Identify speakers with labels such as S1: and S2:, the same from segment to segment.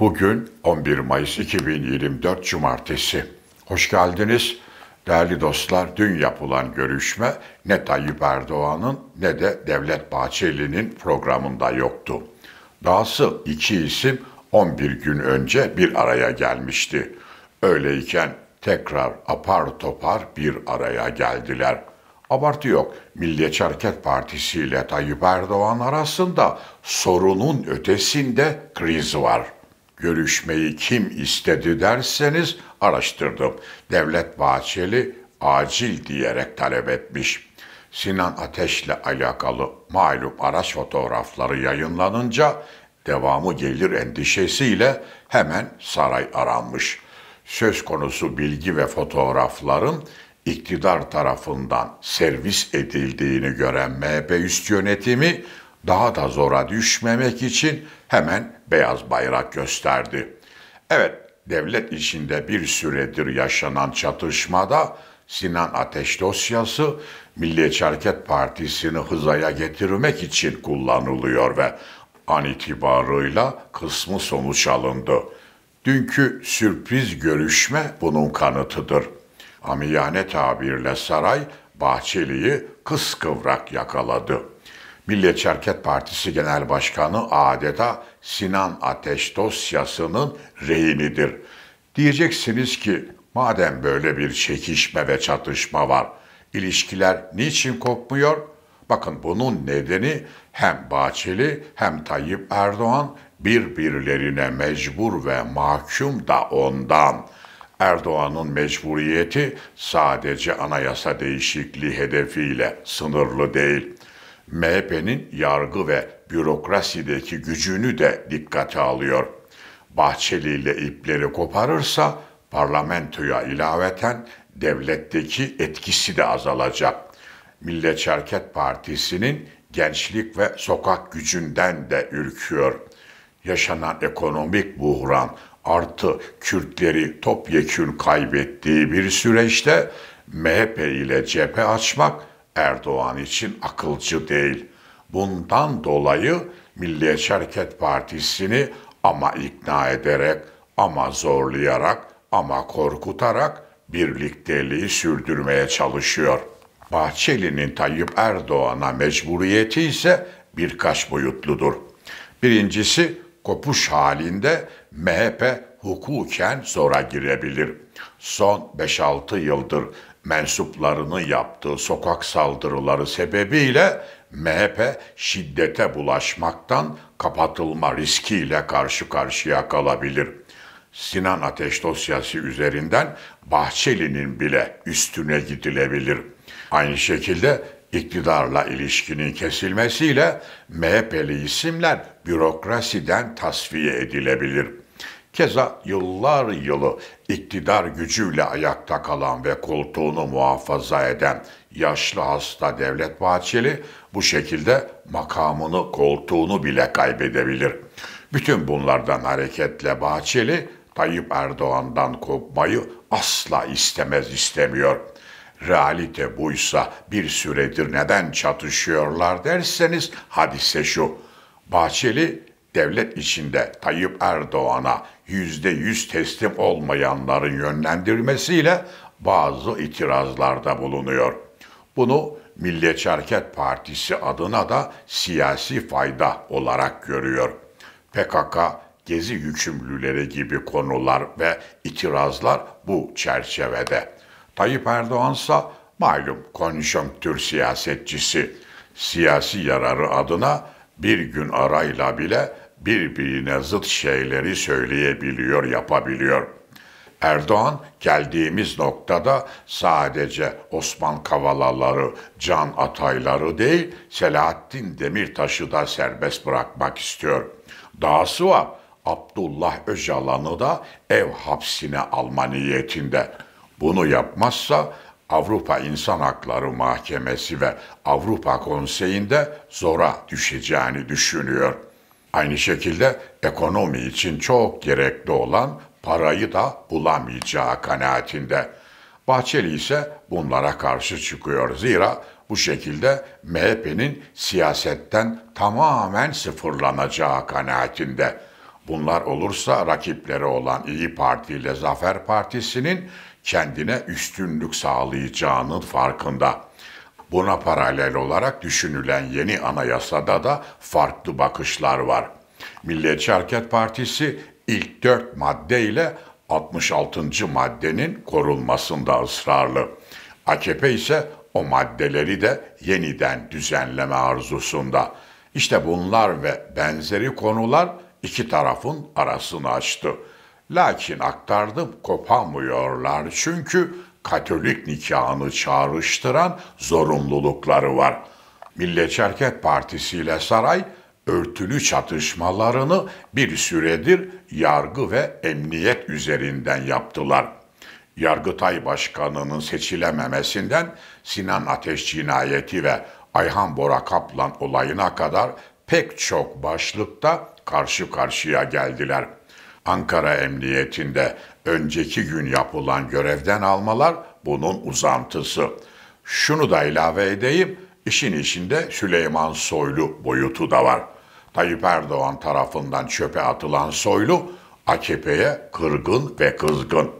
S1: Bugün 11 Mayıs 2024 Cumartesi. Hoş geldiniz. Değerli dostlar, dün yapılan görüşme ne Tayyip Erdoğan'ın ne de Devlet Bahçeli'nin programında yoktu. Dahası iki isim 11 gün önce bir araya gelmişti. Öyleyken tekrar apar topar bir araya geldiler. Abartı yok. Milliyetçi Hareket Partisi ile Tayyip Erdoğan arasında sorunun ötesinde kriz var görüşmeyi kim istedi derseniz araştırdım. Devlet Bahçeli acil diyerek talep etmiş. Sinan Ateş'le alakalı malum araç fotoğrafları yayınlanınca devamı gelir endişesiyle hemen saray aranmış. Söz konusu bilgi ve fotoğrafların iktidar tarafından servis edildiğini gören MHP üst yönetimi daha da zora düşmemek için hemen beyaz bayrak gösterdi. Evet, devlet içinde bir süredir yaşanan çatışmada Sinan Ateş dosyası Milliyetçi Hareket Partisi'ni hızaya getirmek için kullanılıyor ve an itibarıyla kısmı sonuç alındı. Dünkü sürpriz görüşme bunun kanıtıdır. Amiyane tabirle saray Bahçeli'yi kıskıvrak yakaladı.'' Milliyetçi Hareket Partisi Genel Başkanı adeta Sinan Ateş dosyasının rehinidir. Diyeceksiniz ki madem böyle bir çekişme ve çatışma var, ilişkiler niçin kopmuyor? Bakın bunun nedeni hem Bahçeli hem Tayyip Erdoğan birbirlerine mecbur ve mahkum da ondan. Erdoğan'ın mecburiyeti sadece anayasa değişikliği hedefiyle sınırlı değil.'' MHP'nin yargı ve bürokrasideki gücünü de dikkate alıyor. Bahçeli ile ipleri koparırsa parlamentoya ilaveten devletteki etkisi de azalacak. Milliyetçi Hareket Partisi'nin gençlik ve sokak gücünden de ürküyor. Yaşanan ekonomik buhran artı Kürtleri topyekün kaybettiği bir süreçte MHP ile cephe açmak Erdoğan için akılcı değil. Bundan dolayı Milliyetçi Hareket Partisi'ni ama ikna ederek, ama zorlayarak, ama korkutarak birlikteliği sürdürmeye çalışıyor. Bahçeli'nin Tayyip Erdoğan'a mecburiyeti ise birkaç boyutludur. Birincisi kopuş halinde MHP hukuken zora girebilir. Son 5-6 yıldır Mensuplarını yaptığı sokak saldırıları sebebiyle MHP şiddete bulaşmaktan kapatılma riskiyle karşı karşıya kalabilir. Sinan Ateş dosyası üzerinden Bahçeli'nin bile üstüne gidilebilir. Aynı şekilde iktidarla ilişkinin kesilmesiyle MHP'li isimler bürokrasiden tasfiye edilebilir.'' Keza yıllar yılı iktidar gücüyle ayakta kalan ve koltuğunu muhafaza eden yaşlı hasta Devlet Bahçeli bu şekilde makamını, koltuğunu bile kaybedebilir. Bütün bunlardan hareketle Bahçeli Tayyip Erdoğan'dan kopmayı asla istemez istemiyor. Realite buysa bir süredir neden çatışıyorlar derseniz hadise şu. Bahçeli devlet içinde Tayyip Erdoğan'a yüzde yüz teslim olmayanların yönlendirmesiyle bazı itirazlarda bulunuyor. Bunu Milliyetçi Hareket Partisi adına da siyasi fayda olarak görüyor. PKK, gezi yükümlüleri gibi konular ve itirazlar bu çerçevede. Tayyip Erdoğan ise malum konjonktür siyasetçisi, siyasi yararı adına bir gün arayla bile birbirine zıt şeyleri söyleyebiliyor, yapabiliyor. Erdoğan geldiğimiz noktada sadece Osman Kavalaları, Can Atayları değil Selahattin Demirtaş'ı da serbest bırakmak istiyor. Dahası var Abdullah Öcalan'ı da ev hapsine alma niyetinde. Bunu yapmazsa Avrupa İnsan Hakları Mahkemesi ve Avrupa Konseyi'nde zora düşeceğini düşünüyor.'' Aynı şekilde ekonomi için çok gerekli olan parayı da bulamayacağı kanaatinde. Bahçeli ise bunlara karşı çıkıyor. Zira bu şekilde MHP'nin siyasetten tamamen sıfırlanacağı kanaatinde. Bunlar olursa rakipleri olan İyi Parti ile Zafer Partisi'nin kendine üstünlük sağlayacağının farkında. Buna paralel olarak düşünülen yeni anayasada da farklı bakışlar var. Milliyetçi Hareket Partisi ilk dört madde ile 66. maddenin korunmasında ısrarlı. AKP ise o maddeleri de yeniden düzenleme arzusunda. İşte bunlar ve benzeri konular iki tarafın arasını açtı. Lakin aktardım kopamıyorlar çünkü Katolik nikahını çağrıştıran zorunlulukları var. Milliyetçi Hareket Partisi ile saray örtülü çatışmalarını bir süredir yargı ve emniyet üzerinden yaptılar. Yargıtay Başkanı'nın seçilememesinden Sinan Ateş cinayeti ve Ayhan Bora Kaplan olayına kadar pek çok başlıkta karşı karşıya geldiler.'' Ankara Emniyetinde önceki gün yapılan görevden almalar bunun uzantısı. Şunu da ilave edeyim, işin içinde Süleyman Soylu boyutu da var. Tayyip Erdoğan tarafından çöpe atılan Soylu, AKP'ye kırgın ve kızgın.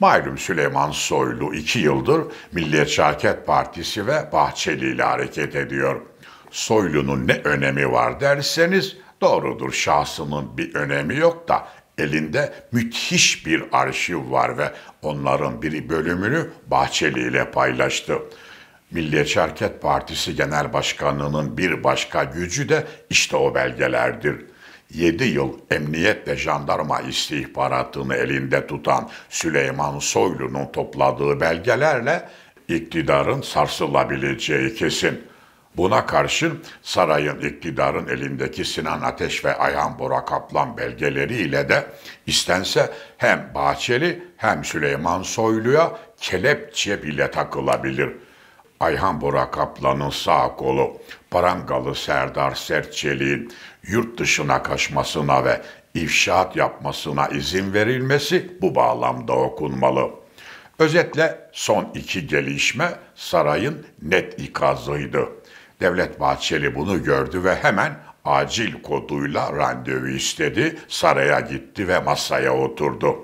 S1: Malum Süleyman Soylu iki yıldır Milliyetçi Hareket Partisi ve Bahçeli ile hareket ediyor. Soylu'nun ne önemi var derseniz doğrudur şahsının bir önemi yok da elinde müthiş bir arşiv var ve onların bir bölümünü Bahçeli ile paylaştı. Milliyetçi Hareket Partisi Genel Başkanlığı'nın bir başka gücü de işte o belgelerdir. 7 yıl emniyet ve jandarma istihbaratını elinde tutan Süleyman Soylu'nun topladığı belgelerle iktidarın sarsılabileceği kesin.'' Buna karşın sarayın iktidarın elindeki Sinan Ateş ve Ayhan Bora Kaplan belgeleriyle de istense hem Bahçeli hem Süleyman Soylu'ya kelepçe bile takılabilir. Ayhan Bora Kaplan'ın sağ kolu Parangalı Serdar Sertçeli'nin yurt dışına kaçmasına ve ifşaat yapmasına izin verilmesi bu bağlamda okunmalı. Özetle son iki gelişme sarayın net ikazıydı. Devlet Bahçeli bunu gördü ve hemen acil koduyla randevu istedi, saraya gitti ve masaya oturdu.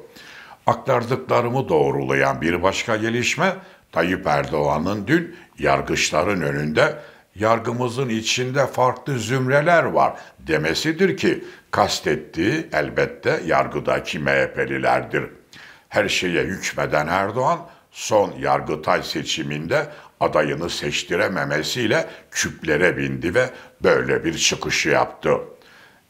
S1: Aktardıklarımı doğrulayan bir başka gelişme, Tayyip Erdoğan'ın dün yargıçların önünde yargımızın içinde farklı zümreler var demesidir ki kastettiği elbette yargıdaki MHP'lilerdir. Her şeye hükmeden Erdoğan son Yargıtay seçiminde adayını seçtirememesiyle küplere bindi ve böyle bir çıkışı yaptı.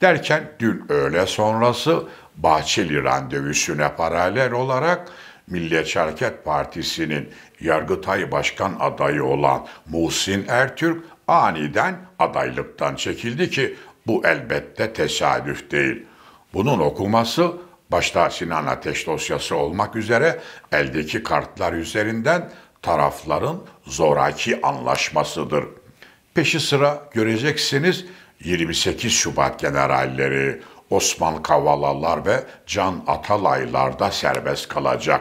S1: Derken dün öğle sonrası Bahçeli randevusuna paralel olarak Milliyetçi Hareket Partisi'nin Yargıtay Başkan adayı olan Muhsin Ertürk aniden adaylıktan çekildi ki bu elbette tesadüf değil. Bunun okuması başta Sinan Ateş dosyası olmak üzere eldeki kartlar üzerinden tarafların zoraki anlaşmasıdır. Peşi sıra göreceksiniz 28 Şubat generalleri, Osman Kavalalar ve Can Atalaylar da serbest kalacak.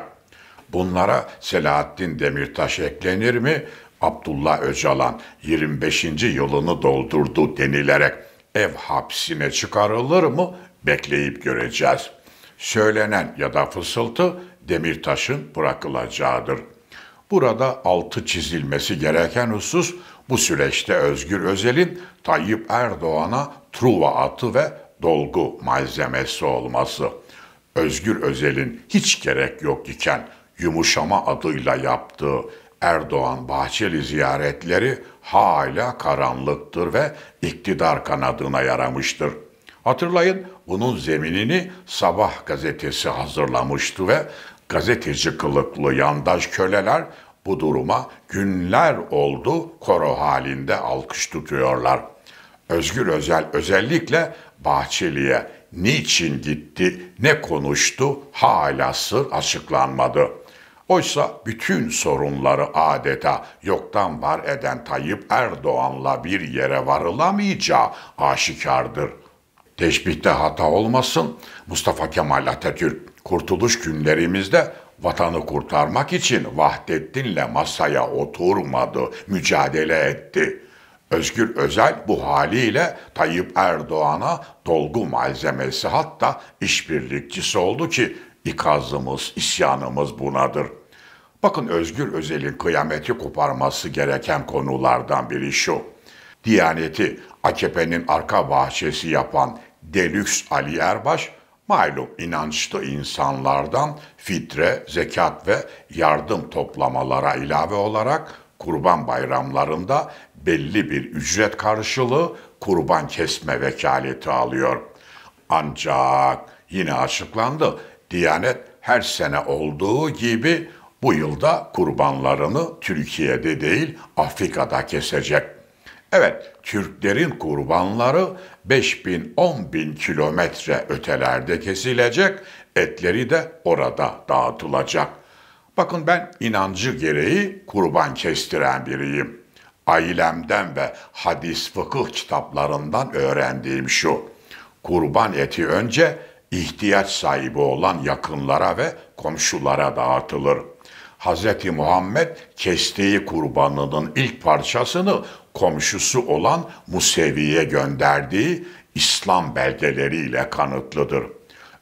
S1: Bunlara Selahattin Demirtaş eklenir mi? Abdullah Öcalan 25. yılını doldurdu denilerek ev hapsine çıkarılır mı? Bekleyip göreceğiz. Söylenen ya da fısıltı Demirtaş'ın bırakılacağıdır.'' Burada altı çizilmesi gereken husus bu süreçte Özgür Özel'in Tayyip Erdoğan'a Truva atı ve dolgu malzemesi olması. Özgür Özel'in hiç gerek yok iken yumuşama adıyla yaptığı Erdoğan Bahçeli ziyaretleri hala karanlıktır ve iktidar kanadına yaramıştır. Hatırlayın bunun zeminini Sabah gazetesi hazırlamıştı ve gazeteci kılıklı yandaş köleler bu duruma günler oldu koro halinde alkış tutuyorlar. Özgür Özel özellikle Bahçeli'ye niçin gitti, ne konuştu hala sır açıklanmadı. Oysa bütün sorunları adeta yoktan var eden Tayyip Erdoğan'la bir yere varılamayacağı aşikardır. Teşbihte hata olmasın Mustafa Kemal Atatürk kurtuluş günlerimizde vatanı kurtarmak için Vahdettin'le masaya oturmadı, mücadele etti. Özgür Özel bu haliyle Tayyip Erdoğan'a dolgu malzemesi hatta işbirlikçisi oldu ki ikazımız, isyanımız bunadır. Bakın Özgür Özel'in kıyameti koparması gereken konulardan biri şu. Diyaneti AKP'nin arka bahçesi yapan Delüks Ali Erbaş, Malum inançlı insanlardan fitre, zekat ve yardım toplamalara ilave olarak kurban bayramlarında belli bir ücret karşılığı kurban kesme vekaleti alıyor. Ancak yine açıklandı Diyanet her sene olduğu gibi bu yılda kurbanlarını Türkiye'de değil Afrika'da kesecek. Evet, Türklerin kurbanları 5 bin 10 bin kilometre ötelerde kesilecek, etleri de orada dağıtılacak. Bakın ben inancı gereği kurban kestiren biriyim. Ailemden ve hadis fıkıh kitaplarından öğrendiğim şu. Kurban eti önce ihtiyaç sahibi olan yakınlara ve komşulara dağıtılır. Hz. Muhammed kestiği kurbanının ilk parçasını komşusu olan Musevi'ye gönderdiği İslam belgeleriyle kanıtlıdır.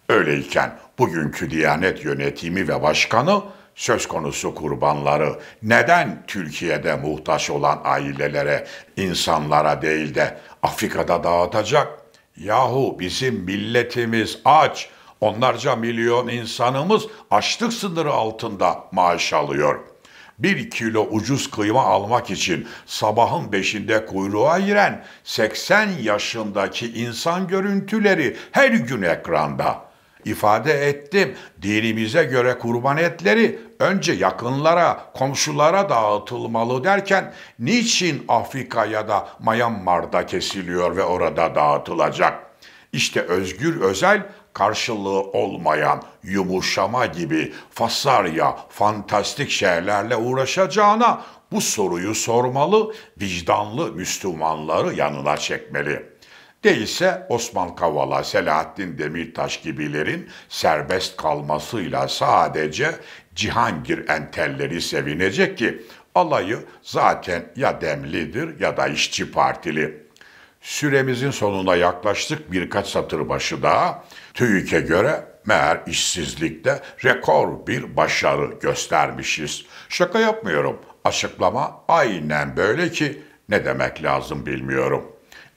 S1: Öyleyken bugünkü Diyanet yönetimi ve başkanı söz konusu kurbanları neden Türkiye'de muhtaç olan ailelere, insanlara değil de Afrika'da dağıtacak? Yahu bizim milletimiz aç, Onlarca milyon insanımız açlık sınırı altında maaş alıyor. Bir kilo ucuz kıyma almak için sabahın beşinde kuyruğa giren 80 yaşındaki insan görüntüleri her gün ekranda. İfade ettim, dinimize göre kurban etleri önce yakınlara, komşulara dağıtılmalı derken niçin Afrika ya da Myanmar'da kesiliyor ve orada dağıtılacak? İşte Özgür Özel karşılığı olmayan yumuşama gibi fasarya, fantastik şeylerle uğraşacağına bu soruyu sormalı, vicdanlı Müslümanları yanına çekmeli. Değilse Osman Kavala, Selahattin Demirtaş gibilerin serbest kalmasıyla sadece Cihangir entelleri sevinecek ki alayı zaten ya demlidir ya da işçi partili.'' Süremizin sonuna yaklaştık birkaç satır başı daha. TÜİK'e göre meğer işsizlikte rekor bir başarı göstermişiz. Şaka yapmıyorum. Açıklama aynen böyle ki ne demek lazım bilmiyorum.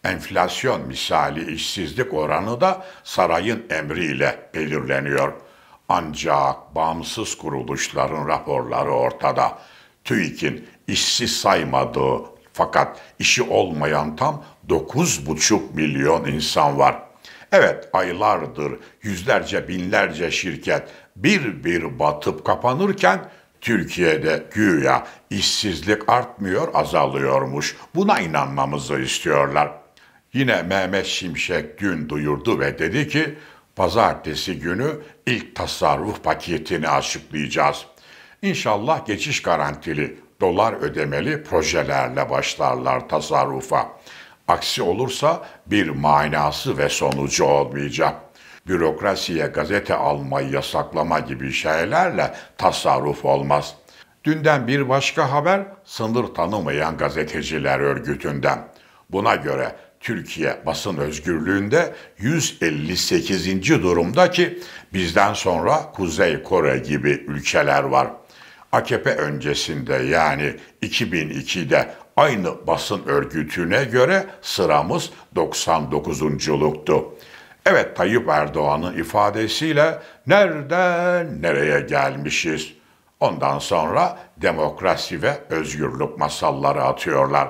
S1: Enflasyon misali işsizlik oranı da sarayın emriyle belirleniyor. Ancak bağımsız kuruluşların raporları ortada. TÜİK'in işsiz saymadığı fakat işi olmayan tam 9,5 milyon insan var. Evet aylardır yüzlerce binlerce şirket bir bir batıp kapanırken Türkiye'de güya işsizlik artmıyor azalıyormuş. Buna inanmamızı istiyorlar. Yine Mehmet Şimşek dün duyurdu ve dedi ki pazartesi günü ilk tasarruf paketini açıklayacağız. İnşallah geçiş garantili dolar ödemeli projelerle başlarlar tasarrufa. Aksi olursa bir manası ve sonucu olmayacak. Bürokrasiye gazete almayı yasaklama gibi şeylerle tasarruf olmaz. Dünden bir başka haber sınır tanımayan gazeteciler örgütünden. Buna göre Türkiye basın özgürlüğünde 158. durumda ki bizden sonra Kuzey Kore gibi ülkeler var. AKP öncesinde yani 2002'de aynı basın örgütüne göre sıramız 99.luktu. Evet Tayyip Erdoğan'ın ifadesiyle nereden nereye gelmişiz? Ondan sonra demokrasi ve özgürlük masalları atıyorlar.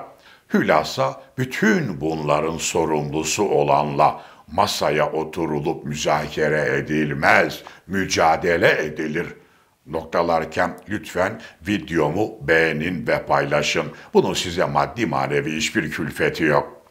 S1: Hülasa bütün bunların sorumlusu olanla masaya oturulup müzakere edilmez, mücadele edilir.'' noktalarken lütfen videomu beğenin ve paylaşın. Bunun size maddi manevi hiçbir külfeti yok.